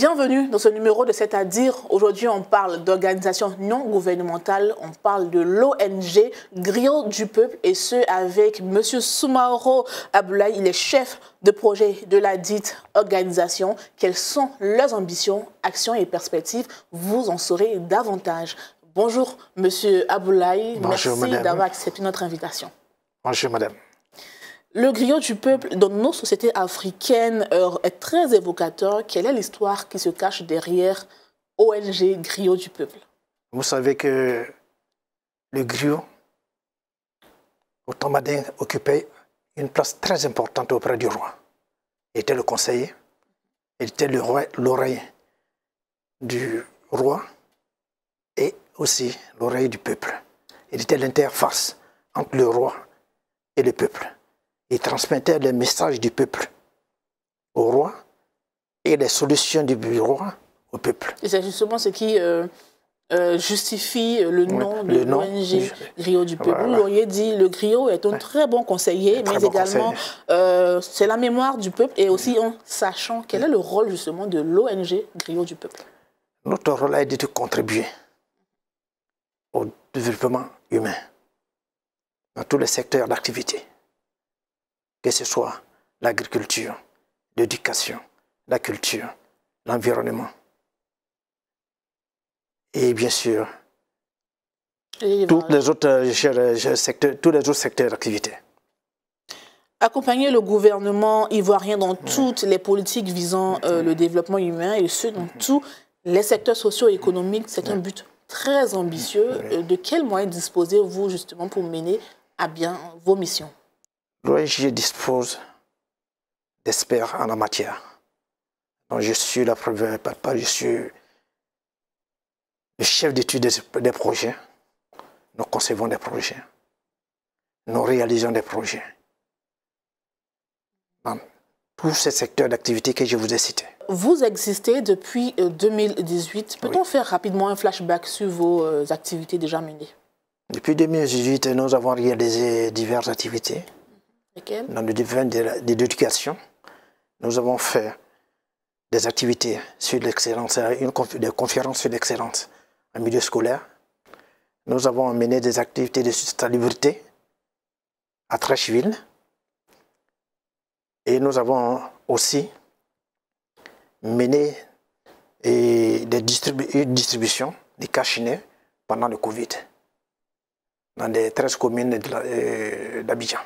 Bienvenue dans ce numéro de C'est à dire. Aujourd'hui, on parle d'organisation non gouvernementale. on parle de l'ONG Griot du Peuple et ce avec M. Soumaoro Aboulaye, il est chef de projet de la dite organisation. Quelles sont leurs ambitions, actions et perspectives Vous en saurez davantage. Bonjour M. Aboulaye, merci d'avoir accepté notre invitation. Bonjour Madame. Le griot du peuple dans nos sociétés africaines euh, est très évocateur. Quelle est l'histoire qui se cache derrière ONG Griot du peuple Vous savez que le griot au madin, occupait une place très importante auprès du roi. Il était le conseiller, il était l'oreille du roi et aussi l'oreille du peuple. Il était l'interface entre le roi et le peuple et transmettait le messages du peuple au roi et les solutions du roi au peuple. Et c'est justement ce qui euh, euh, justifie le nom de l'ONG Griot du peuple. On Vous dit, le Griot est un très bon conseiller, mais également euh, c'est la mémoire du peuple et aussi en sachant quel est le rôle justement de l'ONG Griot du peuple. Notre rôle est de contribuer au développement humain dans tous les secteurs d'activité que ce soit l'agriculture, l'éducation, la culture, l'environnement. Et bien sûr, tous, les autres secteurs, tous les autres secteurs d'activité. Accompagner le gouvernement ivoirien dans toutes les politiques visant euh, le développement humain et ce, dans tous les secteurs socio-économiques, c'est un but très ambitieux. Euh, de quels moyens disposez-vous justement pour mener à bien vos missions L'ONG dispose d'experts en la matière. je suis la je suis le chef d'étude des, projets. Nous concevons des projets. Nous réalisons des projets. Dans tous ces secteurs d'activité que je vous ai cités. Vous existez depuis 2018. Euh, Peut-on faire rapidement un flashback sur vos euh, activités déjà menées Depuis 2018, nous avons réalisé diverses activités dans le domaine de l'éducation. Nous avons fait des activités sur l'excellence, euh, des conférences sur l'excellence en milieu scolaire. Nous avons mené des activités de salubrité à Trècheville. Et nous avons aussi mené et des des cachinets pendant le Covid dans les 13 communes euh, d'Abidjan.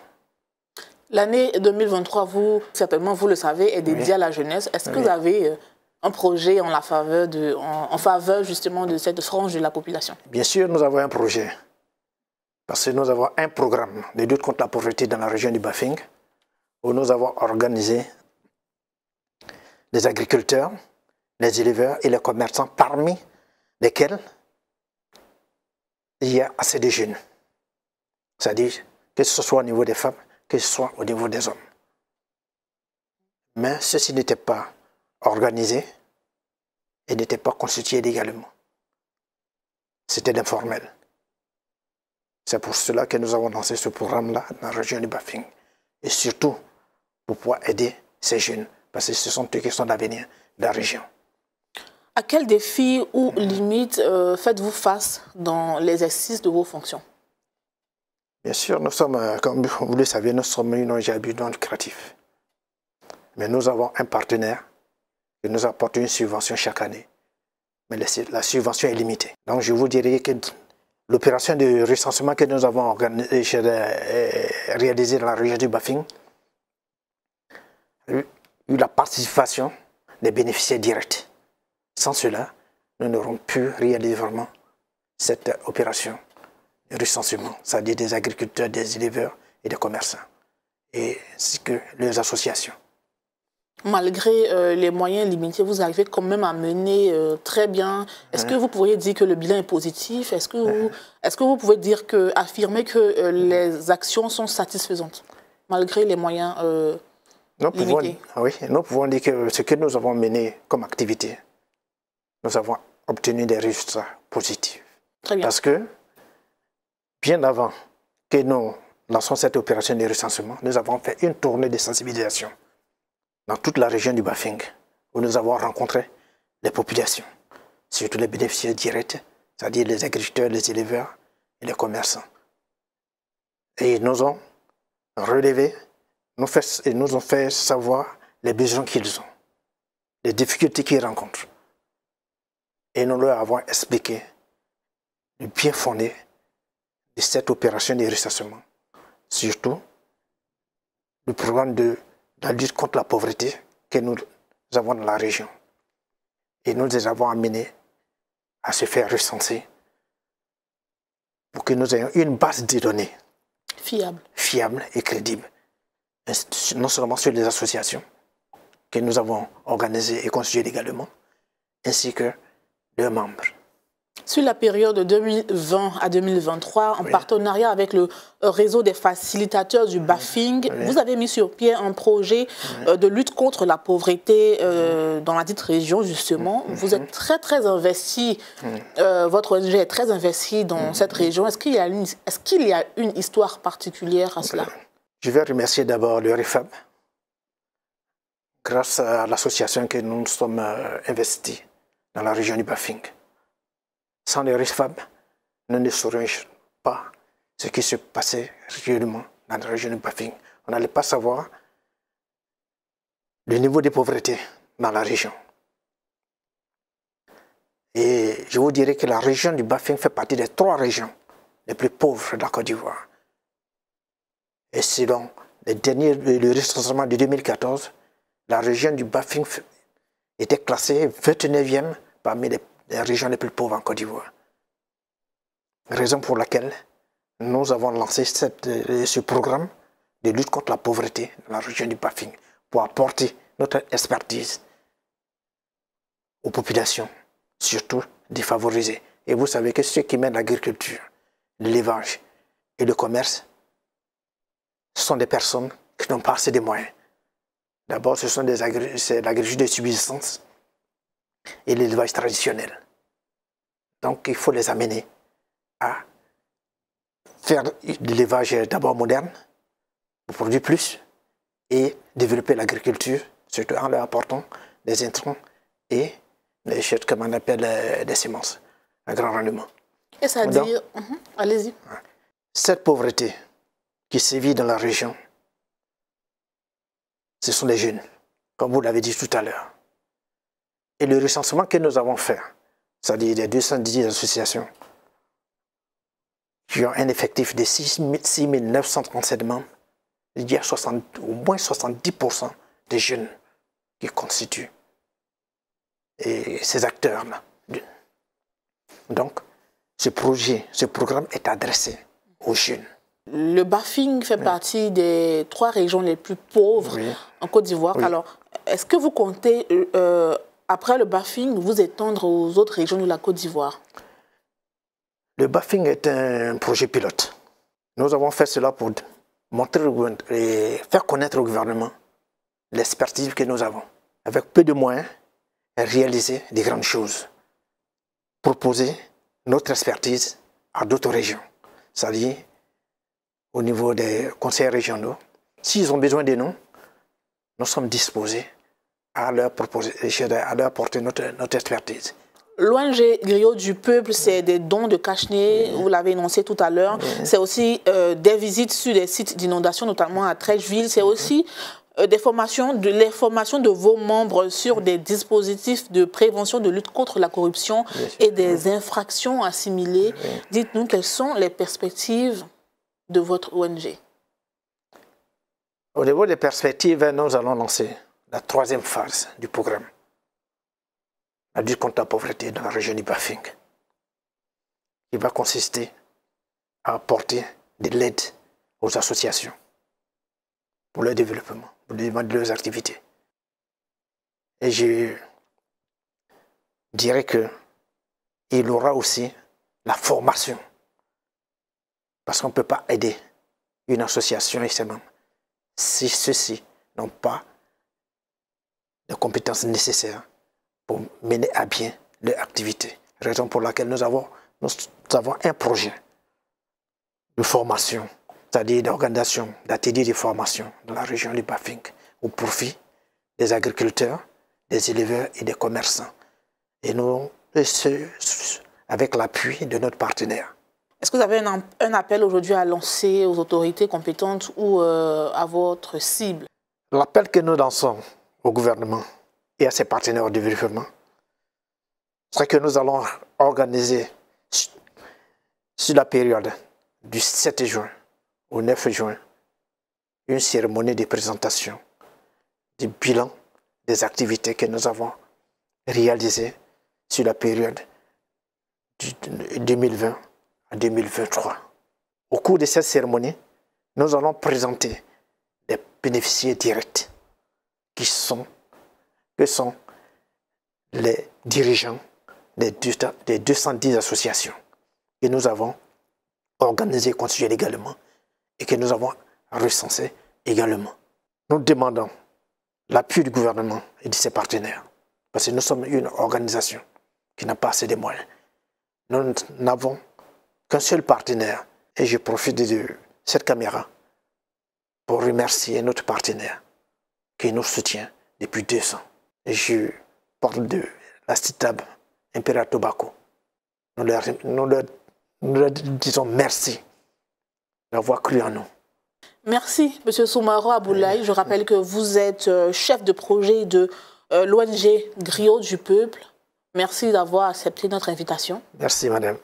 L'année 2023, vous, certainement, vous le savez, est dédiée à la jeunesse. Est-ce que vous avez euh, un projet en, faveur de, faveur justement de cette frange de la population Bien sûr, nous avons un projet. Parce que nous avons un programme de lutte contre la pauvreté dans la région du Bafing, où nous avons organisé les agriculteurs, les éleveurs et les commerçants, parmi lesquels il y a assez de jeunes. C'est-à-dire que ce soit au niveau des femmes, que soit au niveau des hommes. Mais ceci n'était pas organisé et n'était pas constitué légalement. C'était informel. C'est pour cela que nous avons lancé ce programme-là dans la région du Bafing. Et surtout, pour pouvoir aider ces jeunes, parce que ce sont eux qui sont l'avenir de la région. À quels défis ou limites euh, faites-vous face dans l'exercice de vos fonctions Bien sûr, nous sommes, euh, comme vous le savez, nous sommes une ONG non lucratif. Mais nous avons un partenaire qui nous apporte une subvention chaque année. Mais la subvention est limitée. Donc je vous dirais que l'opération de recensement que nous avons euh, euh, réalisée dans la région du Bafing, a eu la participation des bénéficiaires directs. Sans cela, nous n'aurons pu réaliser vraiment cette opération recensement, c'est-à-dire des agriculteurs, des éleveurs et des commerçants, et ce que les associations. Malgré euh, les moyens limités, vous arrivez quand même à mener euh, très bien. Est-ce que hein? vous pourriez dire que le bilan est positif Est-ce que, vous, hein? que vous pouvez dire que, affirmer que euh, hein? les actions sont satisfaisantes, malgré les moyens limités ah Oui, nous pouvons dire que ce que nous avons mené comme activité, nous avons obtenu des résultats positifs. Très bien. Parce que bien avant que nous lançons cette opération de recensement, nous avons fait une tournée de sensibilisation dans toute la région du Bafing, où nous avons rencontré les populations, surtout les bénéficiaires directs, c'est-à-dire les agriculteurs, les éleveurs et les commerçants. Et ils nous ont relevé, nous fait, et nous ont fait savoir les besoins qu'ils ont, les difficultés qu'ils rencontrent. Et nous leur avons expliqué le bien fondé de cette opération de recensement, Surtout, le programme de, la lutte contre la pauvreté que nous avons dans la région. Et nous les avons amenés à se faire recenser pour que nous ayons une base de données fiable, fiable et crédible, non seulement sur les associations que nous avons organisées et constituées également, ainsi que leurs membres sur la période de 2020 à 2023, en partenariat avec le euh, réseau des facilitateurs du baffing, vous avez mis sur pied un projet euh, de lutte contre la pauvreté euh, dans la dite région, justement. Mm-hmm. Vous êtes très, très investi, votre ONG est très investi dans mm-hmm. cette région. Est-ce qu'il y, est y, a une histoire particulière à cela Je vais remercier d'abord le RIFAB, grâce à l'association que nous sommes investis dans la région du Bafing. Sans les riches femmes, nous ne saurions pas ce qui se passait réellement dans la région du Bafing. On n'allait pas savoir le niveau de pauvreté dans la région. Et je vous dirais que la région du Bafing fait partie des trois régions les plus pauvres de la Côte d'Ivoire. Et selon les derniers, le recensement de 2014, la région du Bafing était classée 29e parmi les des régions les plus pauvres en Côte d'Ivoire. Raison pour laquelle nous avons lancé cette, euh, ce programme de lutte contre la pauvreté dans la région du Bafing pour apporter notre expertise aux populations, surtout défavorisées. Et vous savez que ceux qui mènent l'agriculture, l'élevage et le commerce sont des personnes qui n'ont pas assez de moyens. D'abord, ce sont des agriculteurs c'est l'agriculture de subsistance et l'élevage traditionnel. Donc il faut les amener à faire l'élevage d'abord moderne, pour produire plus, et développer l'agriculture, surtout en leur apportant des intrants et des choses comme on appelle euh, des semences à grand rendement. Et ça veut dire, uh-huh, allez-y. Hein, cette pauvreté qui sévit dans la région, ce sont les jeunes, comme vous l'avez dit tout à l'heure et le recensement que nous avons fait, c'est-à-dire les 210 associations qui ont un effectif de 6 937 membres, il y a au moins 70% des jeunes qui constituent ces acteurs-là. Donc, ce projet, ce programme est adressé aux jeunes. Le Bafing fait partie des trois régions les plus pauvres en Côte d'Ivoire. Alors, est-ce que vous comptez euh, euh, après le buffing, vous étendre aux autres régions de la Côte d'Ivoire Le buffing est un projet pilote. Nous avons fait cela pour montrer et faire connaître au gouvernement l'expertise que nous avons. Avec peu de moyens, réaliser des grandes choses. Proposer notre expertise à d'autres régions, c'est-à-dire au niveau des conseils régionaux. S'ils ont besoin de nous, nous sommes disposés à leur, proposer, à leur porter notre, expertise. L'ONG Griot du Peuple, c'est des dons de Cachemire, mm-hmm. vous l'avez énoncé tout à l'heure. Mm-hmm. C'est aussi euh, des visites sur des sites d'inondation, notamment à Trècheville. C'est mm-hmm. aussi euh, des formations, de, les formations de vos membres sur des dispositifs de prévention, de lutte contre la corruption et des infractions assimilées. Dites-nous quelles sont les perspectives de votre ONG. Au niveau des perspectives, nous allons lancer la troisième phase du programme, la lutte contre la pauvreté dans la région du Bafing, qui va consister à apporter de l'aide aux associations pour leur développement, pour le développement de leurs activités. Et je dirais que il aura aussi la formation, parce qu'on ne peut pas aider une association et ses si ceux-ci n'ont pas les compétences nécessaires pour mener à bien l'activité. activités. Raison pour laquelle nous avons, nous avons un projet de formation, c'est-à-dire d'organisation, d'ateliers de formation dans la région du Bafing au profit des agriculteurs, des éleveurs et des commerçants. Et nous, ce, avec l'appui de notre partenaire. Est-ce que vous avez un, appel aujourd'hui à lancer aux autorités compétentes ou euh, à votre cible L'appel que nous lançons au gouvernement et à ses partenaires de développement. c'est que nous allons organiser sur la période du 7 juin au 9 juin, une cérémonie de présentation du bilan des activités que nous avons réalisées sur la période du 2020 à 2023. Au cours de cette cérémonie, nous allons présenter les bénéficiaires directs qui sont, que sont les dirigeants des, des 210 associations que nous avons organisées et constituées légalement et que nous avons recensées également. Nous demandons l'appui du gouvernement et de ses partenaires parce que nous sommes une organisation qui n'a pas assez de moyens. Nous n'avons qu'un seul partenaire et je profite de cette caméra pour remercier notre partenaire, qui nous soutient depuis deux ans. Je parle de la CITAB Impera Tobacco. Nous leur, disons merci d'avoir cru en nous. Merci, M. Soumaro Aboulaye. Je rappelle que vous êtes euh, chef de projet de euh, l'ONG Griot du Peuple. Merci d'avoir accepté notre invitation. Merci, madame.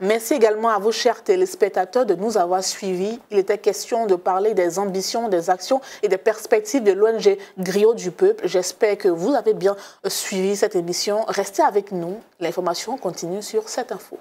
Merci également à vos chers téléspectateurs, de nous avoir suivis. Il était question de parler des ambitions, des actions et des perspectives de l'ONG Griot du Peuple. J'espère que vous avez bien suivi cette émission. Restez avec nous. L'information continue sur cette info.